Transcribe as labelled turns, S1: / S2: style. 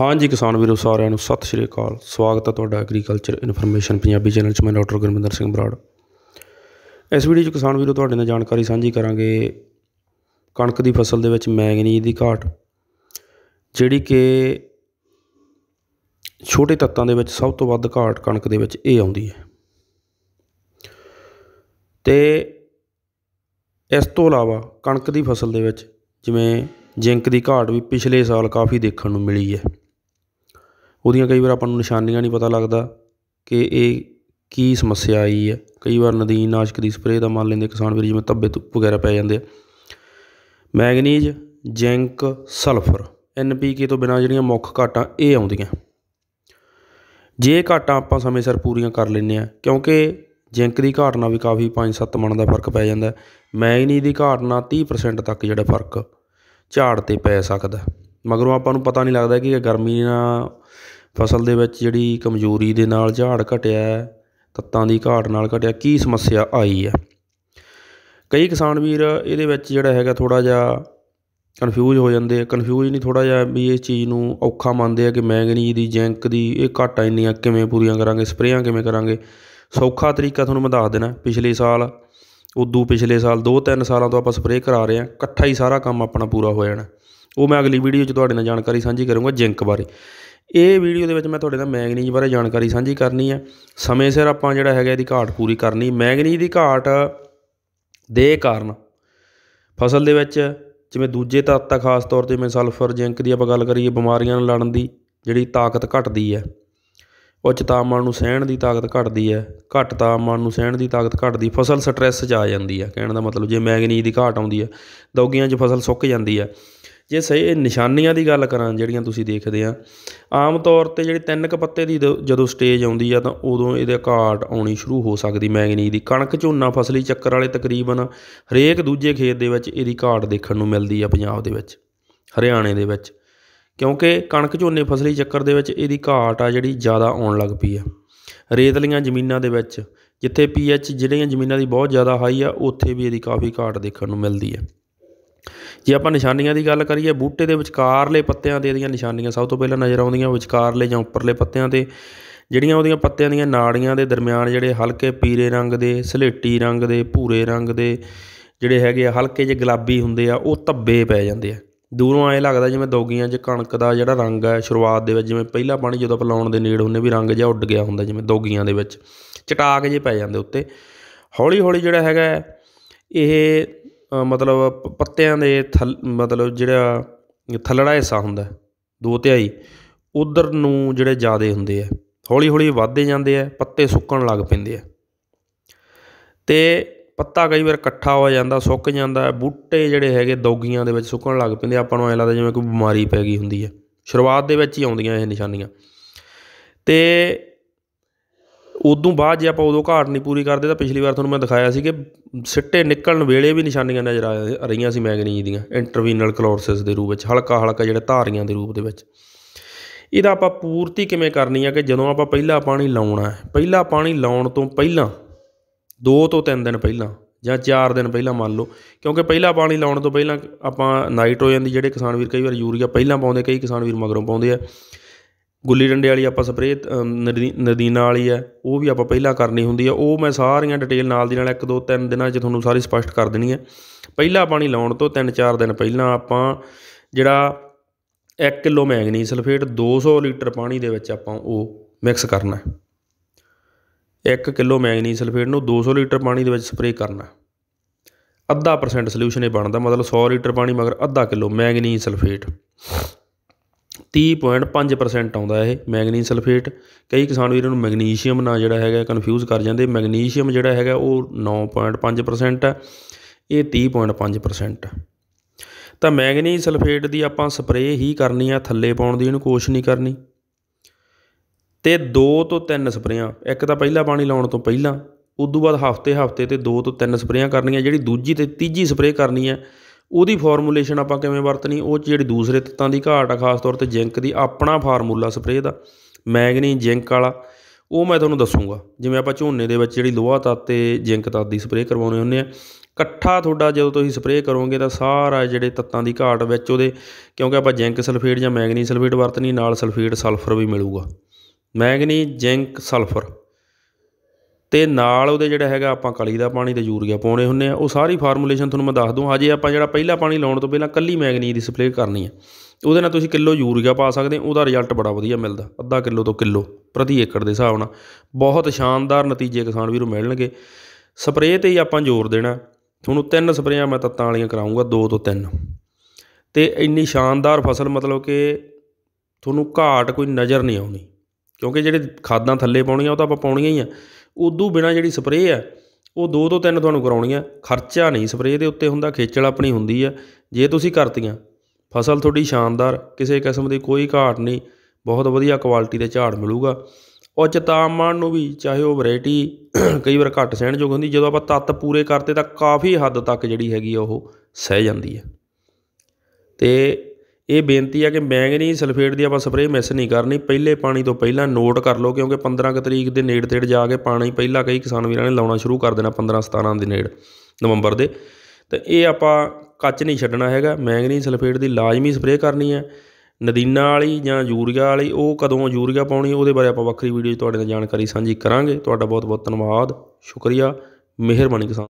S1: ਹਾਂਜੀ ਕਿਸਾਨ ਵੀਰੋ ਸਾਰਿਆਂ ਨੂੰ ਸਤਿ ਸ਼੍ਰੀ ਅਕਾਲ ਸਵਾਗਤ ਹੈ ਤੁਹਾਡਾ ਐਗਰੀਕਲਚਰ ਇਨਫੋਰਮੇਸ਼ਨ ਪੰਜਾਬੀ ਚੈਨਲ 'ਚ ਮੈਂ ਡਾਕਟਰ ਗੁਰਮਿੰਦਰ ਸਿੰਘ ਬਰਾੜ ਇਸ ਵੀਡੀਓ 'ਚ ਕਿਸਾਨ ਵੀਰੋ ਤੁਹਾਡੇ ਨਾਲ ਜਾਣਕਾਰੀ ਸਾਂਝੀ ਕਰਾਂਗੇ ਕਣਕ ਦੀ ਫਸਲ ਦੇ ਵਿੱਚ ਮੈਗਨੀਜ਼ ਦੀ ਘਾਟ ਜਿਹੜੀ ਕਿ ਛੋਟੇ ਤੱਤਾਂ ਦੇ ਵਿੱਚ ਸਭ ਤੋਂ ਵੱਧ ਘਾਟ ਕਣਕ ਦੇ ਵਿੱਚ ਇਹ ਆਉਂਦੀ ਹੈ ਤੇ ਇਸ ਤੋਂ ਇਲਾਵਾ ਕਣਕ ਦੀ ਫਸਲ ਦੇ ਵਿੱਚ ਜਿਵੇਂ ਜ਼ਿੰਕ ਦੀ ਘਾਟ ਵੀ ਪਿਛਲੇ ਸਾਲ ਕਾਫੀ ਦੇਖਣ ਨੂੰ ਮਿਲੀ ਹੈ ਉਹਦੀਆਂ ਕਈ ਵਾਰ ਆਪਾਂ ਨੂੰ ਨਿਸ਼ਾਨੀਆਂ ਨਹੀਂ ਪਤਾ ਲੱਗਦਾ ਕਿ ਇਹ ਕੀ ਸਮੱਸਿਆ ਆਈ ਹੈ ਕਈ ਵਾਰ ਨਦੀਨ ਨਾਸ਼ਕ ਦੀ ਸਪਰੇਅ ਦਾ ਮੰਨ ਲੈਂਦੇ ਕਿਸਾਨ ਵੀਰ ਜਿਵੇਂ ਧੱਬੇ ਵਗੈਰਾ ਪੈ ਜਾਂਦੇ ਆ ਮੈਗਨੀਜ਼ ਜ਼ਿੰਕ ਸਲਫਰ ਐਨਪੀਕੇ ਤੋਂ ਬਿਨਾਂ ਜਿਹੜੀਆਂ ਮੁੱਖ ਘਾਟਾਂ ਇਹ ਆਉਂਦੀਆਂ ਜੇ ਘਾਟਾਂ ਆਪਾਂ ਸਮੇਂ ਸਿਰ ਪੂਰੀਆਂ ਕਰ ਲੈਂਦੇ ਆ ਕਿਉਂਕਿ ਜ਼ਿੰਕ ਦੀ ਘਾਟ ਨਾਲ ਵੀ ਕਾਫੀ 5-7 ਮਣ ਦਾ ਫਰਕ ਪੈ ਜਾਂਦਾ ਮੈਗਨੀਜ਼ ਦੀ ਘਾਟ ਨਾਲ 30% ਤੱਕ ਜਿਹੜਾ ਫਰਕ ਝਾੜ 'ਤੇ ਪੈ ਸਕਦਾ ਮਗਰੋਂ ਆਪਾਂ ਨੂੰ ਪਤਾ ਨਹੀਂ ਲੱਗਦਾ ਕਿ ਇਹ ਗਰਮੀ ਨਾਲ ਫਸਲ ਦੇ ਵਿੱਚ ਜਿਹੜੀ ਕਮਜ਼ੋਰੀ ਦੇ ਨਾਲ ਝਾੜ ਘਟਿਆ ਤੱਤਾਂ ਦੀ ਘਾਟ ਨਾਲ ਘਟਿਆ ਕੀ ਸਮੱਸਿਆ ਆਈ ਹੈ ਕਈ ਕਿਸਾਨ ਵੀਰ ਇਹਦੇ ਵਿੱਚ ਜਿਹੜਾ ਹੈਗਾ ਥੋੜਾ ਜਿਹਾ ਕਨਫਿਊਜ਼ ਹੋ ਜਾਂਦੇ ਆ ਕਨਫਿਊਜ਼ ਨਹੀਂ ਥੋੜਾ ਜਿਹਾ ਵੀ ਇਸ ਚੀਜ਼ ਨੂੰ ਔਖਾ ਮੰਨਦੇ ਆ ਕਿ ਮੈਂਗਨੀਜ਼ ਦੀ ਜ਼ਿੰਕ ਦੀ ਇਹ ਘਾਟਾਂ ਇੰਨੀਆਂ ਕਿਵੇਂ ਪੂਰੀਆਂ ਕਰਾਂਗੇ ਸਪਰੇਆਂ ਕਿਵੇਂ ਕਰਾਂਗੇ ਸੌਖਾ ਤਰੀਕਾ ਤੁਹਾਨੂੰ ਮੈਂ ਦੱਸ ਦੇਣਾ ਪਿਛਲੇ ਸਾਲ ਉਦੋਂ ਪਿਛਲੇ ਸਾਲ 2-3 ਸਾਲਾਂ ਤੋਂ ਆਪਾਂ ਸਪਰੇਅ ਕਰਾ ਰਹੇ ਹਾਂ ਇਕੱਠਾ ਹੀ ਸਾਰਾ ਕੰਮ ਆਪਣਾ ਪੂਰਾ ਹੋ ਜਾਣਾ ਉਹ ਮੈਂ ਅਗਲੀ ਵੀਡੀਓ 'ਚ ਤੁਹਾਡੇ ਨਾਲ ਜਾਣਕਾਰੀ ਸਾਂਝੀ ਕਰੂੰਗਾ ਜਿੰਕ ਬਾਰੇ ਇਹ ਵੀਡੀਓ ਦੇ ਵਿੱਚ ਮੈਂ ਤੁਹਾਡੇ ਨਾਲ ਮੈਗਨੀਜ ਬਾਰੇ ਜਾਣਕਾਰੀ ਸਾਂਝੀ ਕਰਨੀ ਹੈ ਸਮੇਂ ਸਿਰ ਆਪਾਂ ਜਿਹੜਾ ਹੈਗਾ ਇਹਦੀ ਘਾਟ ਪੂਰੀ ਕਰਨੀ ਮੈਗਨੀਜ ਦੀ ਘਾਟ ਦੇ ਕਾਰਨ ਫਸਲ ਦੇ ਵਿੱਚ ਜਿਵੇਂ ਦੂਜੇ ਤੱਤ ਖਾਸ ਤੌਰ ਤੇ ਜਿਵੇਂ ਸਲਫਰ ਜ਼ਿੰਕ ਦੀ ਆਪਾਂ ਗੱਲ ਕਰੀਏ ਬਿਮਾਰੀਆਂ ਨਾਲ ਲੜਨ ਦੀ ਜਿਹੜੀ ਤਾਕਤ ਘਟਦੀ ਹੈ ਉੱਚ ਤਾਪਮਾਨ ਨੂੰ ਸਹਿਣ ਦੀ ਤਾਕਤ ਘਟਦੀ ਹੈ ਘੱਟ ਤਾਪਮਾਨ ਨੂੰ ਸਹਿਣ ਦੀ ਤਾਕਤ ਘਟਦੀ ਫਸਲ ਸਟ੍ਰੈਸ 'ਚ ਆ ਜਾਂਦੀ ਹੈ ਕਹਿਣ ਦਾ ਮਤਲਬ ਜੇ ਮੈਗਨੀਜ਼ ਦੀ ਘਾਟ ਆਉਂਦੀ ਹੈ ਦੌਗੀਆਂ 'ਚ ਫਸਲ ਸੁੱਕ ਜਾਂਦੀ ਹੈ ਜੇ ਸਹੀ ਨਿਸ਼ਾਨੀਆਂ ਦੀ ਗੱਲ ਕਰਾਂ ਜਿਹੜੀਆਂ ਤੁਸੀਂ ਦੇਖਦੇ ਆ ਆਮ ਤੌਰ ਤੇ ਜਿਹੜੀ ਤਿੰਨ ਕ ਪੱਤੇ ਦੀ ਜਦੋਂ ਸਟੇਜ ਆਉਂਦੀ ਆ ਤਾਂ ਉਦੋਂ ਇਹਦੇ ਘਾਟ ਆਉਣੀ ਸ਼ੁਰੂ ਹੋ ਸਕਦੀ ਮੈਗਨੀਜ਼ ਦੀ ਕਣਕ ਝੋਨਾ ਫਸਲੀ ਚੱਕਰ ਵਾਲੇ ਤਕਰੀਬਨ ਹਰੇਕ ਦੂਜੇ ਖੇਤ ਦੇ ਵਿੱਚ ਇਹਦੀ ਘਾਟ ਦੇਖਣ ਨੂੰ ਮਿਲਦੀ ਆ ਪੰਜਾਬ ਦੇ ਵਿੱਚ ਹਰਿਆਣੇ ਦੇ ਵਿੱਚ ਕਿਉਂਕਿ ਕਣਕ ਝੋਨੇ ਫਸਲੀ ਚੱਕਰ ਦੇ ਵਿੱਚ ਇਹਦੀ ਘਾਟ ਆ ਜਿਹੜੀ ਜ਼ਿਆਦਾ ਆਉਣ ਲੱਗ ਪਈ ਆ ਰੇਤਲੀਆਂ ਜ਼ਮੀਨਾਂ ਦੇ ਵਿੱਚ ਜਿੱਥੇ ਪੀਐਚ ਜਿਹੜੀਆਂ ਜ਼ਮੀਨਾਂ ਦੀ ਬਹੁਤ ਜ਼ਿਆਦਾ ਹਾਈ ਆ ਉੱਥੇ ਵੀ ਇਹਦੀ ਕਾਫੀ ਘਾਟ ਦੇਖਣ ਨੂੰ ਮਿਲਦੀ ਆ ਜੇ ਆਪਾਂ ਨਿਸ਼ਾਨੀਆਂ ਦੀ ਗੱਲ ਕਰੀਏ ਬੂਟੇ ਦੇ ਵਿਚਕਾਰਲੇ ਪੱਤਿਆਂ ਤੇ ਇਹਦੀਆਂ ਨਿਸ਼ਾਨੀਆਂ ਸਭ ਤੋਂ ਪਹਿਲਾਂ ਨਜ਼ਰ ਆਉਂਦੀਆਂ ਵਿਚਕਾਰਲੇ ਜਾਂ ਉੱਪਰਲੇ ਪੱਤਿਆਂ ਤੇ ਜਿਹੜੀਆਂ ਉਹਦੀਆਂ ਪੱਤਿਆਂ ਦੀਆਂ ਨਾੜੀਆਂ ਦੇ ਦਰਮਿਆਨ ਜਿਹੜੇ ਹਲਕੇ ਪੀਲੇ ਰੰਗ ਦੇ ਸਲੇਟੀ ਰੰਗ ਦੇ ਭੂਰੇ ਰੰਗ ਦੇ ਜਿਹੜੇ ਹੈਗੇ ਆ ਹਲਕੇ ਜਿਹੇ ਗੁਲਾਬੀ ਹੁੰਦੇ ਆ ਉਹ ਧੱਬੇ ਪੈ ਜਾਂਦੇ ਆ ਦੂਰੋਂ ਆਏ ਲੱਗਦਾ ਜਿਵੇਂ ਦੋਗੀਆਂ 'ਚ ਕਣਕ ਦਾ ਜਿਹੜਾ ਰੰਗ ਹੈ ਸ਼ੁਰੂਆਤ ਦੇ ਵਿੱਚ ਜਿਵੇਂ ਪਹਿਲਾ ਪਾਣੀ ਜਦੋਂ ਆਪਾਂ ਲਾਉਣ ਦੇ ਨੇੜ ਹੁੰਨੇ ਵੀ ਰੰਗ ਜਿਹਾ ਉੱਡ ਗਿਆ ਹੁੰਦਾ ਜਿਵੇਂ ਦੋਗੀਆਂ ਦੇ ਵਿੱਚ ਚਟਾਕ ਜੇ ਪੈ ਜਾਂਦੇ ਉੱਤੇ ਹੌਲੀ ਹੌਲੀ ਜਿਹੜਾ ਹੈਗਾ ਇਹ ਮਤਲਬ ਪੱਤਿਆਂ ਦੇ ਥਲ ਮਤਲਬ ਜਿਹੜਾ ਥੱਲੜਾ ਹਿੱਸਾ ਹੁੰਦਾ ਦੋ ਤਿਹਾਈ ਉਧਰ ਨੂੰ ਜਿਹੜੇ ਜ਼ਿਆਦੇ ਹੁੰਦੇ ਆ ਹੌਲੀ ਹੌਲੀ ਵਧਦੇ ਜਾਂਦੇ ਆ ਪੱਤੇ ਸੁੱਕਣ ਲੱਗ ਪੈਂਦੇ ਆ ਤੇ ਪੱਤਾ ਕਈ ਵਾਰ ਇਕੱਠਾ ਹੋ ਜਾਂਦਾ ਸੁੱਕ ਜਾਂਦਾ ਬੂਟੇ ਜਿਹੜੇ ਹੈਗੇ ਦੌਗੀਆਂ ਦੇ ਵਿੱਚ ਸੁੱਕਣ ਲੱਗ ਪੈਂਦੇ ਆਪਾਂ ਨੂੰ ਐ ਲੱਗਦਾ ਜਿਵੇਂ ਕੋਈ ਬਿਮਾਰੀ ਪੈ ਗਈ ਹੁੰਦੀ ਹੈ ਸ਼ੁਰੂਆਤ ਦੇ ਵਿੱਚ ਹੀ ਆਉਂਦੀਆਂ ਇਹ ਨਿਸ਼ਾਨੀਆਂ ਤੇ ਉਦੋਂ ਬਾਅਦ ਜੇ ਆਪਾਂ ਉਦੋਂ ਘਾਟ ਨਹੀਂ ਪੂਰੀ ਕਰਦੇ ਤਾਂ ਪਿਛਲੀ ਵਾਰ ਤੁਹਾਨੂੰ ਮੈਂ ਦਿਖਾਇਆ ਸੀ ਕਿ ਸਿੱਟੇ ਨਿਕਲਣ ਵੇਲੇ ਵੀ ਨਿਸ਼ਾਨੀਆਂ ਨਜ਼ਰ ਆ ਰਹੀਆਂ ਸੀ ਮੈਗਨੀਜ ਦੀਆਂ ਇੰਟਰਵੀਨਲ ਕਲੋਰਸਿਸ ਦੇ ਰੂਪ ਵਿੱਚ ਹਲਕਾ ਹਲਕਾ ਜਿਹੜੇ ਧਾਰੀਆਂ ਦੇ ਰੂਪ ਦੇ ਵਿੱਚ ਇਹਦਾ ਆਪਾਂ ਪੂਰਤੀ ਕਿਵੇਂ ਕਰਨੀ ਆ ਕਿ ਜਦੋਂ ਆਪਾਂ ਪਹਿਲਾ ਪਾਣੀ ਲਾਉਣਾ ਹੈ ਪਹਿਲਾ ਪਾਣੀ ਲਾਉਣ ਤੋਂ ਪਹਿਲਾਂ ਦੋ ਤੋਂ ਤਿੰਨ ਦਿਨ ਪਹਿਲਾਂ ਜਾਂ ਚਾਰ ਦਿਨ ਪਹਿਲਾਂ ਮੰਨ ਲਓ ਕਿਉਂਕਿ ਪਹਿਲਾ ਪਾਣੀ ਲਾਉਣ ਤੋਂ ਪਹਿਲਾਂ ਆਪਾਂ ਨਾਈਟ੍ਰੋਜਨ ਦੀ ਜਿਹੜੇ ਕਿਸਾਨ ਵੀਰ ਕਈ ਵਾਰ ਯੂਰੀਆ ਪਹਿਲਾਂ ਪਾਉਂਦੇ ਕਈ ਕਿਸਾਨ ਵੀਰ ਮਗਰੋਂ ਪਾਉਂਦੇ ਆ ਗੁੱਲੀ ਡੰਡੇ ਵਾਲੀ ਆਪਾਂ ਸਪਰੇ ਨਦੀਨਾ ਵਾਲੀ ਹੈ ਉਹ ਵੀ ਆਪਾਂ ਪਹਿਲਾਂ ਕਰਨੀ ਹੁੰਦੀ ਹੈ ਉਹ ਮੈਂ ਸਾਰੀਆਂ ਡਿਟੇਲ ਨਾਲ ਦੀ ਨਾਲ 1 2 3 ਦਿਨਾਂ 'ਚ ਤੁਹਾਨੂੰ ਸਾਰੀ ਸਪਸ਼ਟ ਕਰ ਦੇਣੀ ਹੈ ਪਹਿਲਾ ਪਾਣੀ ਲਾਉਣ ਤੋਂ 3-4 ਦਿਨ ਪਹਿਲਾਂ ਆਪਾਂ ਜਿਹੜਾ 1 ਕਿਲੋ ਮੈਗਨੀ ਸਲਫੇਟ 200 ਲੀਟਰ ਪਾਣੀ ਦੇ ਵਿੱਚ ਆਪਾਂ ਉਹ ਮਿਕਸ ਕਰਨਾ ਹੈ 1 ਕਿਲੋ ਮੈਗਨੀ ਸਲਫੇਟ ਨੂੰ 200 ਲੀਟਰ ਪਾਣੀ ਦੇ ਵਿੱਚ ਸਪਰੇਅ ਕਰਨਾ ਅੱਧਾ ਪਰਸੈਂਟ ਸੋਲੂਸ਼ਨ ਇਹ ਬਣਦਾ ਮਤਲਬ 100 ਲੀਟਰ ਪਾਣੀ ਮਗਰ ਅੱਧਾ ਕਿਲੋ ਮੈਗਨੀ ਸਲਫੇਟ 30.5% ਆਉਂਦਾ ਇਹ ਮੈਗਨੀ ਸਲਫੇਟ ਕਈ ਕਿਸਾਨ ਵੀਰਾਂ ਨੂੰ ਮੈਗਨੀਸ਼ੀਅਮ ਨਾਲ ਜਿਹੜਾ ਹੈਗਾ ਕਨਫਿਊਜ਼ ਕਰ ਜਾਂਦੇ ਮੈਗਨੀਸ਼ੀਅਮ ਜਿਹੜਾ ਹੈਗਾ ਉਹ 9.5% ਹੈ ਇਹ 30.5% ਤਾਂ ਮੈਗਨੀ ਸਲਫੇਟ ਦੀ ਆਪਾਂ ਸਪਰੇਅ ਹੀ ਕਰਨੀ ਆ ਥੱਲੇ ਪਾਉਣ ਦੀ ਇਹਨੂੰ ਕੋਸ਼ਿਸ਼ ਨਹੀਂ ਕਰਨੀ ਤੇ ਦੋ ਤੋਂ ਤਿੰਨ ਸਪਰੇਆਂ ਇੱਕ ਤਾਂ ਪਹਿਲਾ ਪਾਣੀ ਲਾਉਣ ਤੋਂ ਪਹਿਲਾਂ ਉਦੋਂ ਬਾਅਦ ਹਫ਼ਤੇ ਹਫ਼ਤੇ 'ਤੇ ਦੋ ਤੋਂ ਤਿੰਨ ਸਪਰੇਆਂ ਕਰਨੀਆਂ ਜਿਹੜੀ ਦੂਜੀ ਤੇ ਤੀਜੀ ਸਪਰੇ ਕਰਨੀ ਹੈ ਉਹਦੀ ਫਾਰਮੂਲੇਸ਼ਨ ਆਪਾਂ ਕਿਵੇਂ ਵਰਤਣੀ ਉਹ ਜਿਹੜੀ ਦੂਸਰੇ ਤੱਤਾਂ ਦੀ ਘਾਟ ਆ ਖਾਸ ਤੌਰ ਤੇ ਜ਼ਿੰਕ ਦੀ ਆਪਣਾ ਫਾਰਮੂਲਾ ਸਪਰੇ ਦਾ ਮੈਗਨੀ ਜ਼ਿੰਕ ਵਾਲਾ ਉਹ ਮੈਂ ਤੁਹਾਨੂੰ ਦੱਸੂਗਾ ਜਿਵੇਂ ਆਪਾਂ ਝੋਨੇ ਦੇ ਵਿੱਚ ਜਿਹੜੀ ਲੋਹਾ ਤੱਤ ਤੇ ਜ਼ਿੰਕ ਤੱਤ ਦੀ ਸਪਰੇ ਕਰਵਾਉਣੇ ਹੁੰਦੇ ਆ ਇਕੱਠਾ ਤੁਹਾਡਾ ਜਦੋਂ ਤੁਸੀਂ ਸਪਰੇ ਕਰੋਗੇ ਤਾਂ ਸਾਰਾ ਜਿਹੜੇ ਤੱਤਾਂ ਦੀ ਘਾਟ ਵਿੱਚ ਉਹਦੇ ਕਿਉਂਕਿ ਆਪਾਂ ਜ਼ਿੰਕ ਸਲਫੇਟ ਜਾਂ ਮੈਗਨੀ ਸਲਫੇਟ ਵਰਤਣੀ ਨਾਲ ਸਲਫੇਟ ਸਲਫਰ ਵੀ ਮਿਲੂਗਾ ਮੈਂਗਨੀ ਜਿੰਕ ਸਲਫਰ ਤੇ ਨਾਲ ਉਹਦੇ ਜਿਹੜਾ ਹੈਗਾ ਆਪਾਂ ਕਲੀ ਦਾ ਪਾਣੀ ਤੇ ਯੂਰੀਆ ਪਾਉਣੇ ਹੁੰਦੇ ਆ ਉਹ ਸਾਰੀ ਫਾਰਮੂਲੇਸ਼ਨ ਤੁਹਾਨੂੰ ਮੈਂ ਦੱਸ ਦੂੰ ਹਜੇ ਆਪਾਂ ਜਿਹੜਾ ਪਹਿਲਾ ਪਾਣੀ ਲਾਉਣ ਤੋਂ ਪਹਿਲਾਂ ਕੱਲੀ ਮੈਗਨੀ ਦੀ ਸਪਰੇਅ ਕਰਨੀ ਹੈ ਉਹਦੇ ਨਾਲ ਤੁਸੀਂ ਕਿਲੋ ਯੂਰੀਆ ਪਾ ਸਕਦੇ ਹੋ ਉਹਦਾ ਰਿਜ਼ਲਟ ਬੜਾ ਵਧੀਆ ਮਿਲਦਾ ਅੱਧਾ ਕਿਲੋ ਤੋਂ ਕਿਲੋ ਪ੍ਰਤੀ ਏਕੜ ਦੇ ਹਿਸਾਬ ਨਾਲ ਬਹੁਤ ਸ਼ਾਨਦਾਰ ਨਤੀਜੇ ਕਿਸਾਨ ਵੀਰੋ ਮਿਲਣਗੇ ਸਪਰੇਅ ਤੇ ਹੀ ਆਪਾਂ ਜ਼ੋਰ ਦੇਣਾ ਤੁਹਾਨੂੰ ਤਿੰਨ ਸਪਰੇਆਂ ਮੈਂ ਤੱਤਾਂ ਵਾਲੀਆਂ ਕਰਾਉਂਗਾ ਦੋ ਤੋਂ ਤਿੰਨ ਤੇ ਇੰਨੀ ਸ਼ਾਨਦਾਰ ਫਸਲ ਮਤਲਬ ਕਿ ਤੁਹਾਨੂੰ ਘਾਟ ਕੋਈ ਨਜ਼ਰ ਨਹੀਂ ਆਉਣੀ ਕਿਉਂਕਿ ਜਿਹੜੇ ਖਾਦਾਂ ਥੱਲੇ ਪਾਉਣੀਆਂ ਉਹ ਤਾਂ ਆਪਾਂ ਪਾਉਣੀਆਂ ਹੀ ਆ ਉਦੋਂ ਬਿਨਾ ਜਿਹੜੀ ਸਪਰੇਅ ਆ ਉਹ ਦੋ ਤੋਂ ਤਿੰਨ ਤੁਹਾਨੂੰ ਕਰਾਉਣੀ ਆ ਖਰਚਾ ਨਹੀਂ ਸਪਰੇਅ ਦੇ ਉੱਤੇ ਹੁੰਦਾ ਖੇਚਲ ਆਪਣੀ ਹੁੰਦੀ ਆ ਜੇ ਤੁਸੀਂ ਕਰਤੀਆਂ ਫਸਲ ਤੁਹਾਡੀ ਸ਼ਾਨਦਾਰ ਕਿਸੇ ਕਿਸਮ ਦੀ ਕੋਈ ਘਾਟ ਨਹੀਂ ਬਹੁਤ ਵਧੀਆ ਕੁਆਲਿਟੀ ਦੇ ਝਾੜ ਮਿਲੂਗਾ ਉੱਚ ਤਾਪਮਾਨ ਨੂੰ ਵੀ ਚਾਹੇ ਉਹ ਵੈਰਾਈਟੀ ਕਈ ਵਾਰ ਘੱਟ ਸਹਿਣ ਜੋਗ ਹੁੰਦੀ ਜਦੋਂ ਆਪਾਂ ਤੱਤ ਪੂਰੇ ਕਰਤੇ ਤਾਂ ਕਾਫੀ ਹੱਦ ਤੱਕ ਜਿਹੜੀ ਹੈਗੀ ਉਹ ਸਹਿ ਜਾਂਦੀ ਹੈ ਤੇ ਇਹ ਬੇਨਤੀ ਹੈ ਕਿ ਮੈਂਗਨੀ ਸਲਫੇਟ ਦੀ ਆਪਾਂ ਸਪਰੇਅ ਮਿਸ ਨਹੀਂ ਕਰਨੀ ਪਹਿਲੇ ਪਾਣੀ ਤੋਂ ਪਹਿਲਾਂ ਨੋਟ ਕਰ ਲਓ ਕਿਉਂਕਿ 15 ਤਰੀਕ ਦੇ ਨੇੜੇ ਤੇੜ ਜਾ ਕੇ ਪਾਣੀ ਪਹਿਲਾਂ ਕਈ ਕਿਸਾਨ ਵੀਰਾਂ ਨੇ ਲਾਉਣਾ ਸ਼ੁਰੂ ਕਰ ਦੇਣਾ 15 17 ਦੇ ਨੇੜ ਨਵੰਬਰ ਦੇ ਤੇ ਇਹ ਆਪਾਂ ਕੱਚ ਨਹੀਂ ਛੱਡਣਾ ਹੈਗਾ ਮੈਂਗਨੀ ਸਲਫੇਟ ਦੀ ਲਾਜ਼ਮੀ ਸਪਰੇਅ ਕਰਨੀ ਹੈ ਨਦੀਨਾ ਵਾਲੀ ਜਾਂ ਯੂਰੀਆ ਵਾਲੀ ਉਹ ਕਦੋਂ ਯੂਰੀਆ ਪਾਉਣੀ ਉਹਦੇ ਬਾਰੇ ਆਪਾਂ ਵੱਖਰੀ ਵੀਡੀਓ ਤੁਹਾਡੇ ਨਾਲ ਜਾਣਕਾਰੀ ਸਾਂਝੀ ਕਰਾਂਗੇ ਤੁਹਾਡਾ ਬਹੁਤ ਬਹੁਤ ਧੰਨਵਾਦ ਸ਼ੁਕਰੀਆ ਮਿਹਰਬਾਨੀ ਕਿਸਾਨ